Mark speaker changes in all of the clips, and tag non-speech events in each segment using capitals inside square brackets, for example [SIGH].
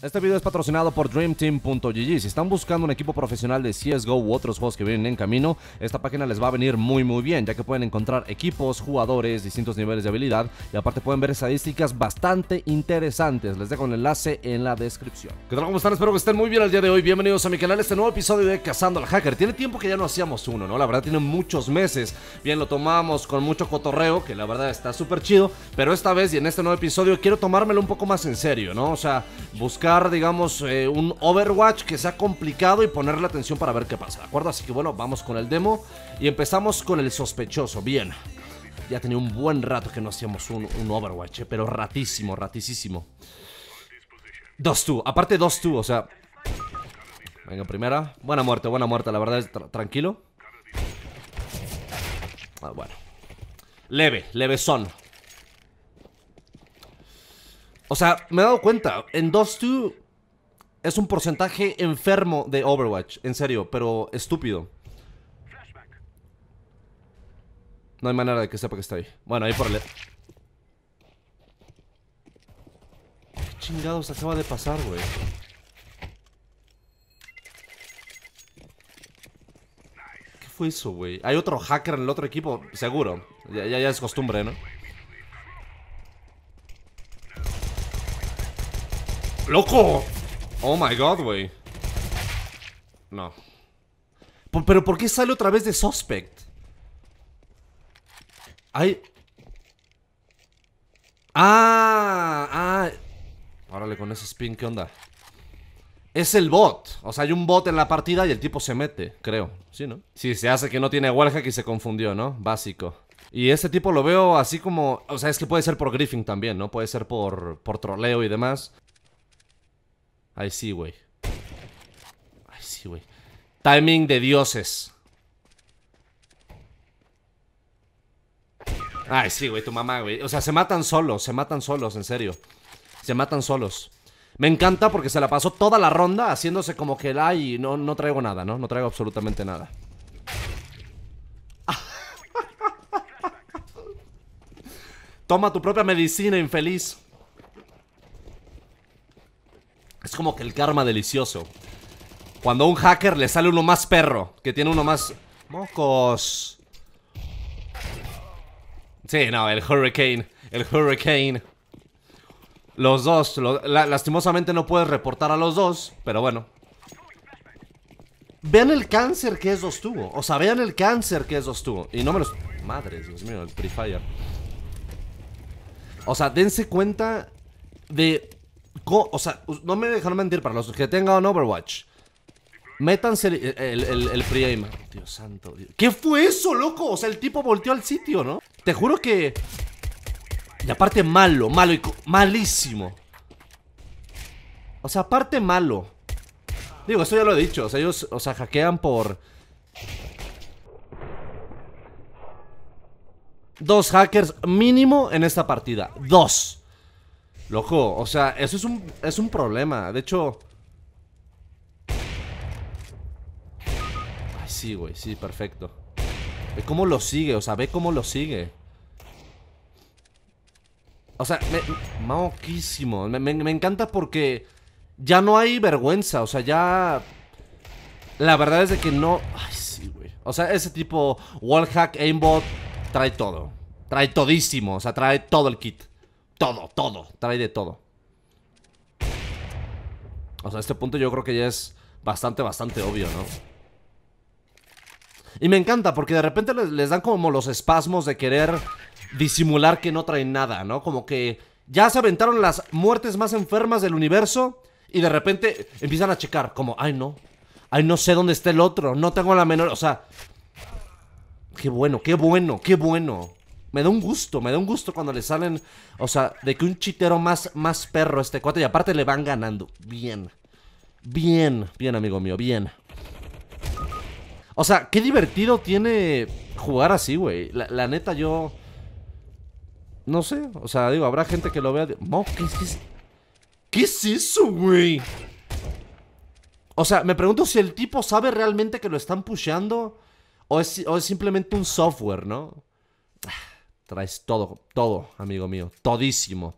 Speaker 1: Este video es patrocinado por DreamTeam.gg. Si están buscando un equipo profesional de CSGO u otros juegos que vienen en camino, esta página les va a venir muy muy bien, ya que pueden encontrar equipos, jugadores, distintos niveles de habilidad y aparte pueden ver estadísticas bastante interesantes. Les dejo el enlace en la descripción. ¿Qué tal? ¿Cómo están? Espero que estén muy bien el día de hoy. Bienvenidos a mi canal, este nuevo episodio de Cazando al Hacker. Tiene tiempo que ya no hacíamos uno, ¿no? La verdad tiene muchos meses. Bien, lo tomamos con mucho cotorreo, que la verdad está súper chido, pero esta vez y en este nuevo episodio quiero tomármelo un poco más en serio, ¿no? O sea, buscar digamos, eh, un Overwatch que sea complicado y ponerle atención para ver qué pasa, ¿de acuerdo? Así que bueno, vamos con el demo y empezamos con el sospechoso, bien. Ya tenía un buen rato que no hacíamos un, un Overwatch, eh, pero ratísimo, ratísimo. Dos tú, aparte dos tú o sea... Venga, primera. Buena muerte, buena muerte, la verdad tranquilo. Ah, bueno. Leve, leve son. O sea, me he dado cuenta, en Dust 2 es un porcentaje enfermo de Overwatch, en serio, pero estúpido. No hay manera de que sepa que está ahí. Bueno, ahí por el... E- ¿Qué chingados acaba de pasar, güey? ¿Qué fue eso, güey? Hay otro hacker en el otro equipo, seguro. ya, ya es costumbre, ¿no? ¡Loco! Oh my god, güey. No. Pero ¿por qué sale otra vez de Suspect? Ay. Ah, ah. Órale, con ese spin, ¿qué onda? Es el bot. O sea, hay un bot en la partida y el tipo se mete, creo. Sí, ¿no? Sí, se hace que no tiene wallhack y se confundió, ¿no? Básico. Y este tipo lo veo así como... O sea, es que puede ser por griffin también, ¿no? Puede ser por, por troleo y demás. Ahí sí, güey. Ahí sí, güey. Timing de dioses. Ay, sí, güey, tu mamá, güey. O sea, se matan solos, se matan solos, en serio. Se matan solos. Me encanta porque se la pasó toda la ronda haciéndose como que la y no, no traigo nada, ¿no? No traigo absolutamente nada. [LAUGHS] Toma tu propia medicina, infeliz. como que el karma delicioso. Cuando a un hacker le sale uno más perro, que tiene uno más... ¡Mocos! Sí, no, el Hurricane. El Hurricane. Los dos. lastimosamente no puedes reportar a los dos, pero bueno. Vean el cáncer que esos tuvo. O sea, vean el cáncer que esos tuvo. Y no me los... Madres, Dios mío, el Free Fire. O sea, dense cuenta de o sea, no me dejan mentir para los que tengan Overwatch. Métanse eh, el, el, el, Dios santo, ¿Qué fue eso, loco? O sea, el tipo volteó al sitio, ¿no? Te juro que... Y aparte malo, malo y... Malísimo. O sea, aparte malo. Digo, esto ya lo he dicho. O sea, ellos, o sea, hackean por... Dos hackers mínimo en esta partida. Dos. Loco, o sea, eso es un, es un problema. De hecho... Ay, sí, güey, sí, perfecto. Ve cómo lo sigue, o sea, ve cómo lo sigue. O sea, me, maoquísimo. Me, encanta porque ya no hay vergüenza, o sea, ya... La verdad es de que no... Ay, sí, güey. O sea, ese tipo wallhack, aimbot, trae todo. Trae todísimo, o sea, trae todo el kit todo, todo. Trae de todo. O sea, este punto yo creo que ya es bastante, bastante obvio, ¿no? Y me encanta porque de repente les, dan como los espasmos de querer disimular que no traen nada, ¿no? Como que ya se aventaron las muertes más enfermas del universo y de repente empiezan a checar, como, ay no, ay no sé dónde está el otro, no tengo la menor, o sea, qué bueno, qué bueno, qué bueno me da un gusto, me da un gusto cuando le salen, o sea, de que un chitero más, más perro este cuate y aparte le van ganando. Bien, bien, bien amigo mío, bien. O sea, qué divertido tiene jugar así, güey. La, neta yo... No sé, o sea, digo, habrá gente que lo vea... ¿qué, es, eso, güey? O sea, me pregunto si el tipo sabe realmente que lo están pusheando o es, o es simplemente un software, ¿no? Ah. Traes todo, todo, amigo mío, todísimo.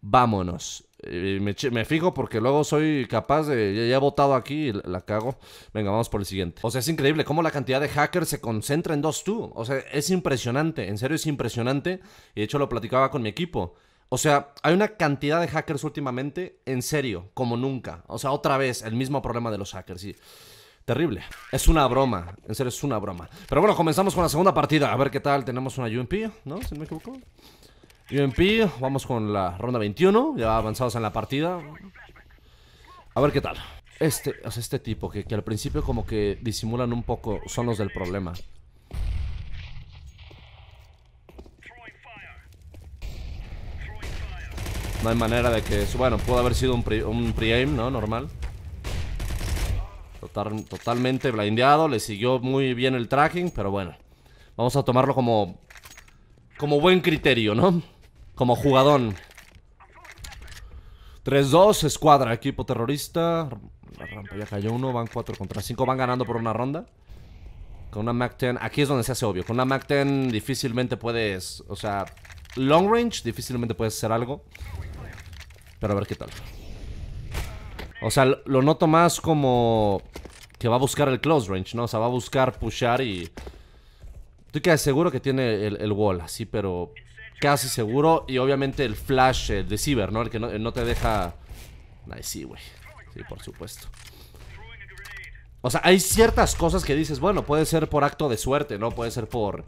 Speaker 1: Vámonos. Eh, me, fijo porque luego soy capaz de. Ya, he votado aquí y la, cago. Venga, vamos por el siguiente. O sea, es increíble cómo la cantidad de hackers se concentra en dos tú. O sea, es impresionante. En serio, es impresionante. Y de hecho, lo platicaba con mi equipo. O sea, hay una cantidad de hackers últimamente, en serio, como nunca. O sea, otra vez, el mismo problema de los hackers. Y. Terrible. Es una broma. En serio, es una broma. Pero bueno, comenzamos con la segunda partida. A ver qué tal. Tenemos una UMP, ¿no? Si no me equivoco. UMP, vamos con la ronda 21. Ya avanzados en la partida. A ver qué tal. Este, este tipo, que, al principio como que disimulan un poco, son los del problema. No hay manera de que... Bueno, puede haber sido un pre-aim, ¿no? Normal. Total, totalmente blindeado. Le siguió muy bien el tracking, pero bueno. Vamos a tomarlo como... Como buen criterio, ¿no? Como jugadón. 3-2, escuadra, equipo terrorista. La rampa ya cayó uno, van 4 contra 5, van ganando por una ronda. Con una MAC-10, aquí es donde se hace obvio. Con una MAC-10 difícilmente puedes, o sea, long range difícilmente puedes hacer algo. Pero a ver qué tal. O sea, lo noto más como que va a buscar el close range, ¿no? O sea, va a buscar pushar y... Estoy que seguro que tiene el, wall, así, pero casi seguro. Y obviamente el flash el eh, de Cyber, ¿no? El que no, te deja... Nice, sí, güey. Sí, por supuesto. O sea, hay ciertas cosas que dices, bueno, puede ser por acto de suerte, ¿no? Puede ser por...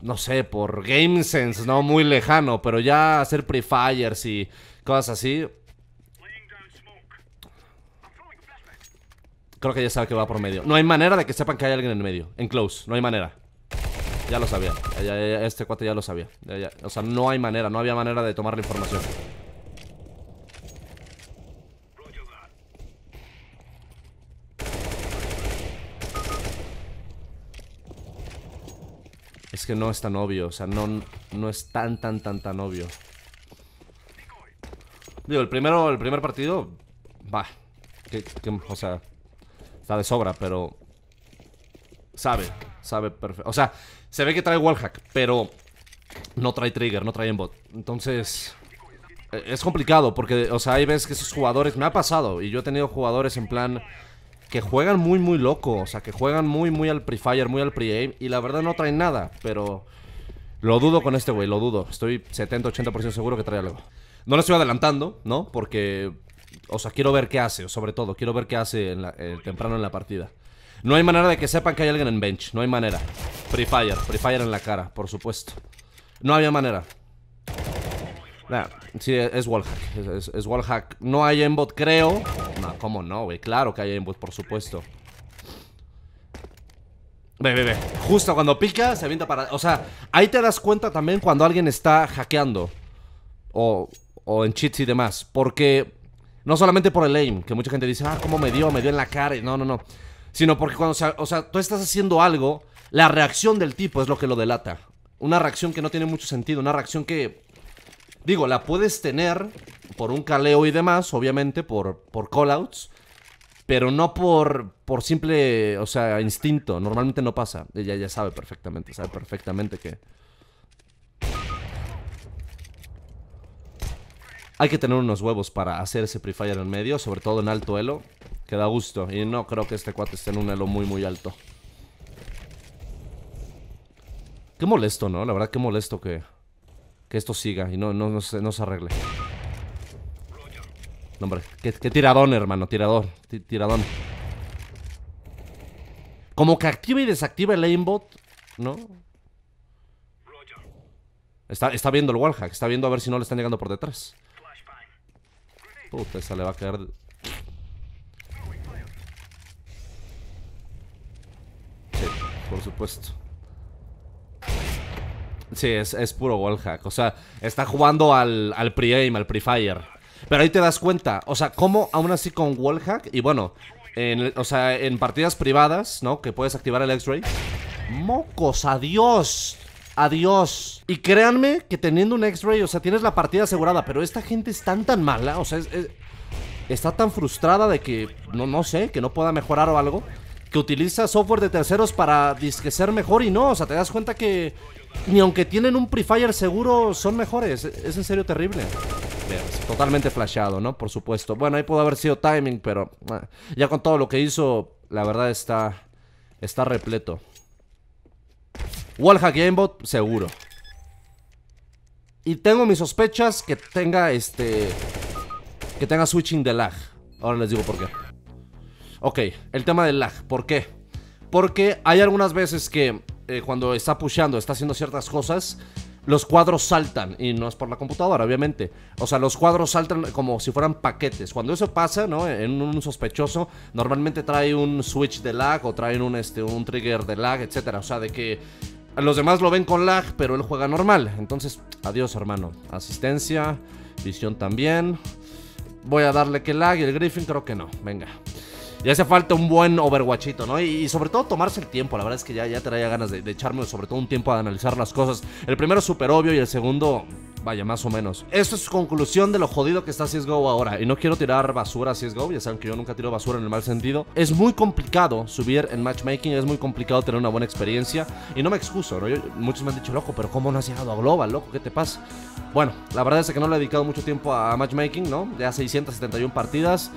Speaker 1: No sé, por Game Sense, ¿no? Muy lejano, pero ya hacer pre-fires y cosas así Creo que ya sabe que va por medio. No hay manera de que sepan que hay alguien en medio. En close, no hay manera. Ya lo sabía. este cuate ya lo sabía. O sea, no hay manera, no había manera de tomar la información. Es que no es tan obvio, o sea, no, no es tan, tan, tan, tan obvio. Digo, el primero, el primer partido, va. Que, o sea, Está de sobra, pero... Sabe, sabe perfecto. O sea, se ve que trae wallhack, pero no trae trigger, no trae embot. Entonces, e-, es complicado porque, o sea, hay ves que esos jugadores, me ha pasado, y yo he tenido jugadores en plan que juegan muy, muy loco, o sea, que juegan muy, muy al pre-fire, muy al pre y la verdad no trae nada, pero lo dudo con este güey, lo dudo. Estoy 70-80% seguro que trae algo. No lo estoy adelantando, ¿no? Porque o sea, quiero ver qué hace, sobre todo. Quiero ver qué hace en eh, temprano en la partida. No hay manera de que sepan que hay alguien en bench. No hay manera. Free Fire. Free Fire en la cara, por supuesto. No había manera. sí, es wallhack. Es, wallhack. No hay embot, creo. No, cómo no, güey. Claro que hay embot, por supuesto. Ve, ve, ve. Justo cuando pica, se avienta para... O sea, ahí te das cuenta también cuando alguien está hackeando. O, o en cheats y demás. Porque no solamente por el aim, que mucha gente dice, ah, cómo me dio, me dio en la cara. No, no, no. Sino porque cuando, o sea, tú estás haciendo algo, la reacción del tipo es lo que lo delata. Una reacción que no tiene mucho sentido, una reacción que, digo, la puedes tener por un caleo y demás, obviamente, por, por callouts, pero no por, por simple, o sea, instinto. Normalmente no pasa. Ella ya sabe perfectamente, sabe perfectamente que... Hay que tener unos huevos para hacer ese prefire fire en medio, sobre todo en alto elo, que da gusto. Y no creo que este cuate esté en un elo muy, muy alto. Qué molesto, ¿no? La verdad, qué molesto que, que esto siga y no, no, no, se, arregle. hombre, qué, tiradón, hermano, tirador, tiradón. Como que activa y desactiva el aimbot, ¿no? Está, está viendo el wallhack, está viendo a ver si no le están llegando por detrás. Puta, esa le va a quedar... Sí, por supuesto. Sí, es, puro wallhack. O sea, está jugando al, al pre-aim, al pre-fire. Pero ahí te das cuenta. O sea, cómo aún así con wallhack... Y bueno, en, o sea, en partidas privadas, ¿no? Que puedes activar el X-Ray. ¡Mocos! ¡Adiós! Adiós. Y créanme que teniendo un X-Ray, o sea, tienes la partida asegurada, pero esta gente es tan tan mala, o sea, está tan frustrada de que, no, no sé, que no pueda mejorar o algo, que utiliza software de terceros para disquecer ser mejor y no, o sea, te das cuenta que ni aunque tienen un Prefire seguro, son mejores. Es, es en serio terrible. Totalmente flashado, ¿no? Por supuesto. Bueno, ahí pudo haber sido timing, pero ah, ya con todo lo que hizo, la verdad está, está repleto. Wallhack Gamebot, seguro. Y tengo mis sospechas que tenga este... Que tenga switching de lag. Ahora les digo por qué. Ok, el tema del lag. ¿Por qué? Porque hay algunas veces que eh, cuando está pusheando, está haciendo ciertas cosas, los cuadros saltan. Y no es por la computadora, obviamente. O sea, los cuadros saltan como si fueran paquetes. Cuando eso pasa, ¿no? En un sospechoso, normalmente trae un switch de lag o traen un, este, un trigger de lag, etc. O sea, de que los demás lo ven con lag, pero él juega normal. Entonces, adiós, hermano. Asistencia, visión también. Voy a darle que lag y el Griffin creo que no. Venga. Ya hace falta un buen overwatchito, ¿no? Y, sobre todo tomarse el tiempo. La verdad es que ya, ya traía ganas de, echarme sobre todo un tiempo a analizar las cosas. El primero es súper obvio y el segundo Vaya, más o menos. Esto es conclusión de lo jodido que está CSGO ahora. Y no quiero tirar basura a CSGO, ya saben que yo nunca tiro basura en el mal sentido. Es muy complicado subir en matchmaking, es muy complicado tener una buena experiencia. Y no me excuso, ¿no? muchos me han dicho, loco, pero ¿cómo no has llegado a Global, loco? ¿Qué te pasa? Bueno, la verdad es que no le he dedicado mucho tiempo a matchmaking, ¿no? Ya 671 partidas.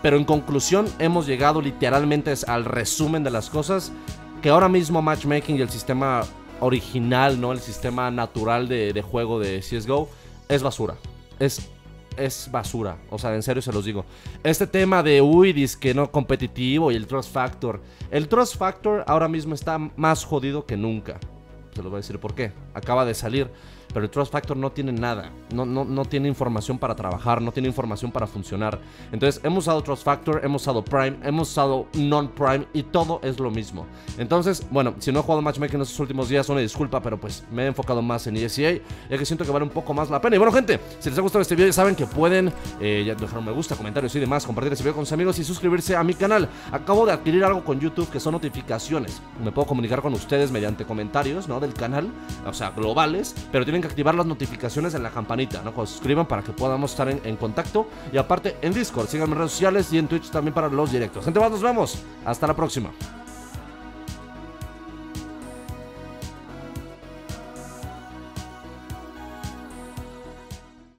Speaker 1: Pero en conclusión, hemos llegado literalmente al resumen de las cosas que ahora mismo matchmaking y el sistema original, ¿no? El sistema natural de, juego de CSGO es basura. Es es basura. O sea, en serio se los digo. Este tema de UIDIS que no competitivo y el Trust Factor. El Trust Factor ahora mismo está más jodido que nunca. Se los voy a decir por qué. Acaba de salir pero el Trust Factor no tiene nada, no, no, no tiene información para trabajar, no tiene información para funcionar. Entonces hemos usado Trust Factor, hemos usado Prime, hemos usado Non-Prime y todo es lo mismo. Entonces, bueno, si no he jugado Matchmaking en estos últimos días, una disculpa, pero pues me he enfocado más en ESEA, ya que siento que vale un poco más la pena. Y bueno, gente, si les ha gustado este video, ya saben que pueden eh, dejar un me gusta, comentarios y demás, compartir este video con sus amigos y suscribirse a mi canal. Acabo de adquirir algo con YouTube que son notificaciones. Me puedo comunicar con ustedes mediante comentarios, ¿no? Del canal, o sea, globales, pero tienen que activar las notificaciones en la campanita, ¿no? se suscriban para que podamos estar en, en contacto. Y aparte en Discord, síganme en redes sociales y en Twitch también para los directos. Gente, más nos vemos. Hasta la próxima.